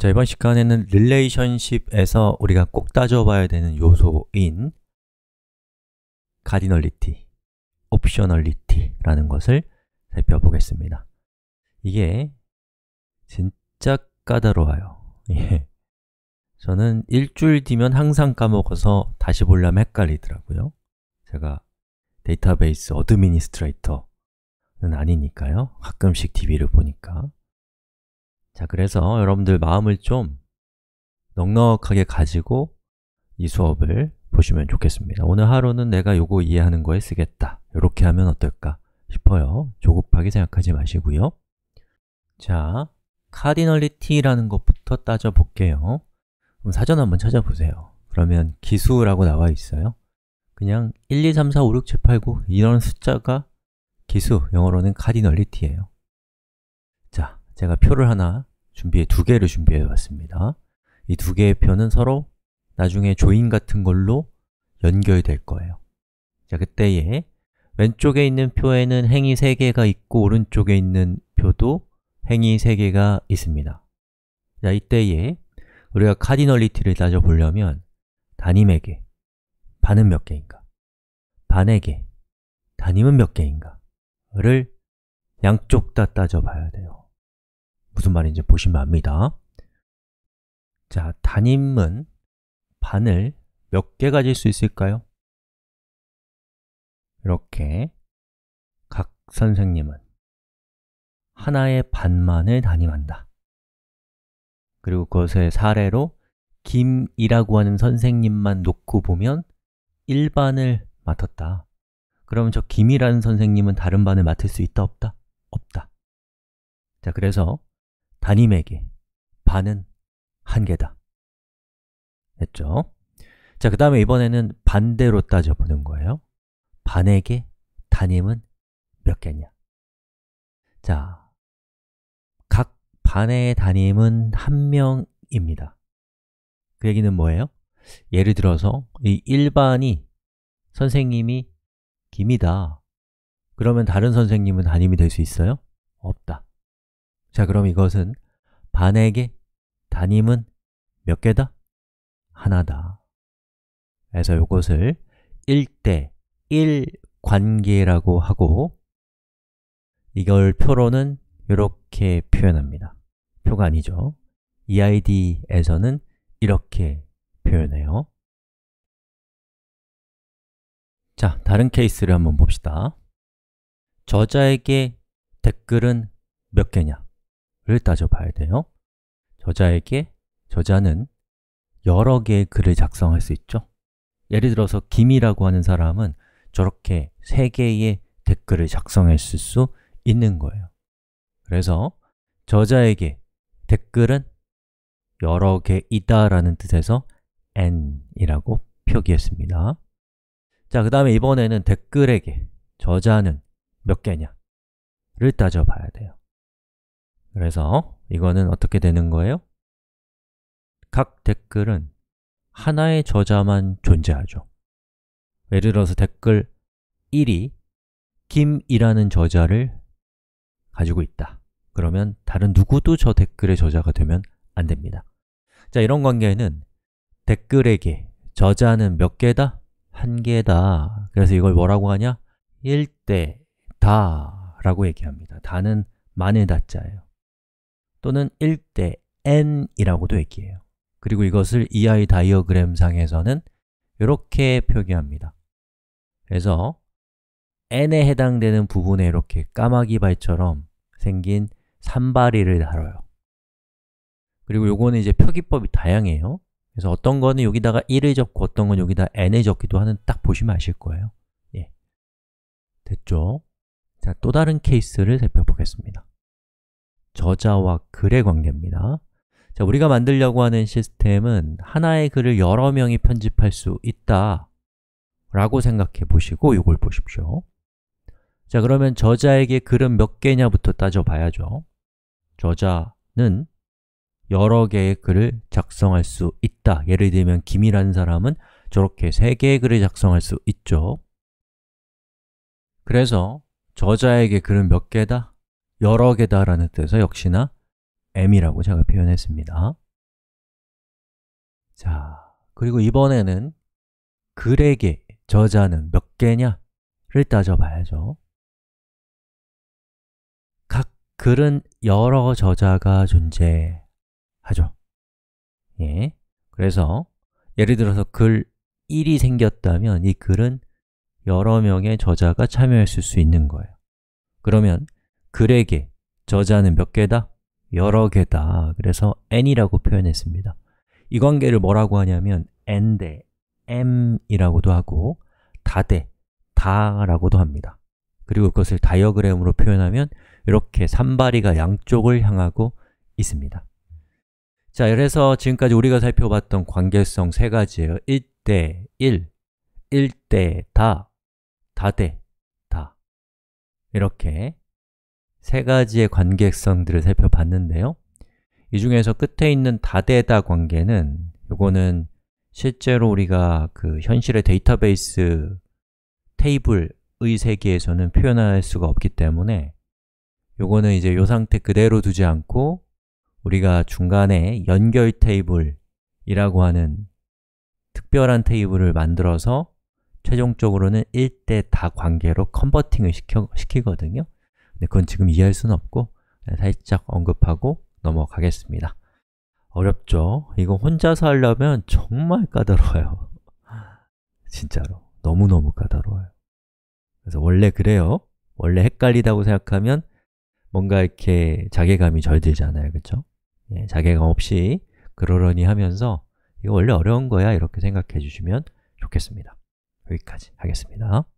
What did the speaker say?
자, 이번 시간에는 릴레이션십에서 우리가 꼭 따져봐야 되는 요소인 카디널리티 옵셔널리티라는 것을 살펴보겠습니다. 이게 진짜 까다로워요. 예. 저는 일주일 뒤면 항상 까먹어서 다시 보려면 헷갈리더라고요. 제가 데이터베이스 어드미니스트레이터는 아니니까요. 가끔씩 DB를 보니까 자, 그래서 여러분들 마음을 좀 넉넉하게 가지고 이 수업을 보시면 좋겠습니다 오늘 하루는 내가 요거 이해하는 거에 쓰겠다 이렇게 하면 어떨까 싶어요 조급하게 생각하지 마시고요 자, 카디널리티라는 것부터 따져볼게요 그럼 사전 한번 찾아보세요 그러면 기수라고 나와 있어요 그냥 1, 2, 3, 4, 5, 6, 7, 8, 9 이런 숫자가 기수, 영어로는 카디널리티예요 자, 제가 표를 하나 준비해 두 개를 준비해 왔습니다. 이 두 개의 표는 서로 나중에 조인 같은 걸로 연결될 거예요. 자, 그때에 왼쪽에 있는 표에는 행이 3개가 있고 오른쪽에 있는 표도 행이 3개가 있습니다. 자, 이때에 우리가 카디널리티를 따져보려면 단임에게 반은 몇 개인가, 반에게 단임은 몇 개인가를 양쪽 다 따져봐야 돼요. 무슨 말인지 보시면 압니다. 자, 단임은 반을 몇 개 가질 수 있을까요? 이렇게 각 선생님은 하나의 반만을 단임한다. 그리고 그것을 사례로 김이라고 하는 선생님만 놓고 보면 1반을 맡았다. 그럼 저 김이라는 선생님은 다른 반을 맡을 수 있다 없다? 없다. 자, 그래서 가님에게 반은 한 개다. 했죠 자, 그 다음에 이번에는 반대로 따져보는 거예요. 반에게 담임은 몇 개냐? 자, 각 반의 담임은 한 명입니다. 그 얘기는 뭐예요? 예를 들어서 이 1반이 선생님이 김이다. 그러면 다른 선생님은 담임이 될 수 있어요? 없다. 자, 그럼 이것은 반에게 담임은 몇 개다? 하나다. 그래서 이것을 1대 1 관계라고 하고 이걸 표로는 이렇게 표현합니다. 표가 아니죠. eid에서는 이렇게 표현해요. 자, 다른 케이스를 한번 봅시다. 저자에게 댓글은 몇 개냐? 를 따져봐야 돼요 저자에게 저자는 여러 개의 글을 작성할 수 있죠 예를 들어서 김이라고 하는 사람은 저렇게 세 개의 댓글을 작성했을 수 있는 거예요 그래서 저자에게 댓글은 여러 개이다 라는 뜻에서 n이라고 표기했습니다 자, 그 다음에 이번에는 댓글에게 저자는 몇 개냐 를 따져봐야 돼요 그래서 이거는 어떻게 되는 거예요? 각 댓글은 하나의 저자만 존재하죠 예를 들어서 댓글 1이 김이라는 저자를 가지고 있다 그러면 다른 누구도 저 댓글의 저자가 되면 안 됩니다 자, 이런 관계는 댓글에게 저자는 몇 개다? 한 개다 그래서 이걸 뭐라고 하냐? 1대 다라고 얘기합니다 다는 만의 다자예요 또는 1대 n이라고도 얘기해요. 그리고 이것을 EI 다이어그램 상에서는 이렇게 표기합니다. 그래서 n에 해당되는 부분에 이렇게 까마귀 발처럼 생긴 산발이를 달아요 그리고 요거는 이제 표기법이 다양해요. 그래서 어떤 거는 여기다가 1을 적고 어떤 건 여기다 n을 적기도 하는 딱 보시면 아실 거예요. 예. 됐죠? 자, 또 다른 케이스를 살펴보겠습니다. 저자와 글의 관계입니다. 자, 우리가 만들려고 하는 시스템은 하나의 글을 여러 명이 편집할 수 있다 라고 생각해 보시고 이걸 보십시오. 자, 그러면 저자에게 글은 몇 개냐부터 따져봐야죠. 저자는 여러 개의 글을 작성할 수 있다. 예를 들면 김이라는 사람은 저렇게 세 개의 글을 작성할 수 있죠. 그래서 저자에게 글은 몇 개다? 여러 개다라는 뜻에서 역시나 m이라고 제가 표현했습니다 자, 그리고 이번에는 글에게 저자는 몇 개냐를 따져봐야죠 각 글은 여러 저자가 존재하죠 예, 그래서 예를 들어서 글 1이 생겼다면 이 글은 여러 명의 저자가 참여했을 수 있는 거예요 그러면 글에게 저자는 몇 개다? 여러 개다. 그래서 n이라고 표현했습니다. 이 관계를 뭐라고 하냐면 n 대 m이라고도 하고 다 대 다라고도 합니다. 그리고 그것을 다이어그램으로 표현하면 이렇게 산발이가 양쪽을 향하고 있습니다. 자, 그래서 지금까지 우리가 살펴봤던 관계성 세 가지예요. 1 대 1, 1 대 다, 다 대 다 이렇게 세 가지의 관계성들을 살펴봤는데요 이 중에서 끝에 있는 다대다 관계는 이거는 실제로 우리가 그 현실의 데이터베이스 테이블의 세계에서는 표현할 수가 없기 때문에 요거는 이제 요 상태 그대로 두지 않고 우리가 중간에 연결 테이블이라고 하는 특별한 테이블을 만들어서 최종적으로는 1대 다 관계로 컨버팅을 시켜, 시키거든요 네, 그건 지금 이해할 수는 없고 네, 살짝 언급하고 넘어가겠습니다 어렵죠? 이거 혼자서 하려면 정말 까다로워요 진짜로 너무너무 까다로워요 그래서 원래 그래요 원래 헷갈리다고 생각하면 뭔가 이렇게 자괴감이 절들잖아요, 그쵸 예, 자괴감 없이 그러려니 하면서 이거 원래 어려운 거야 이렇게 생각해 주시면 좋겠습니다. 여기까지 하겠습니다.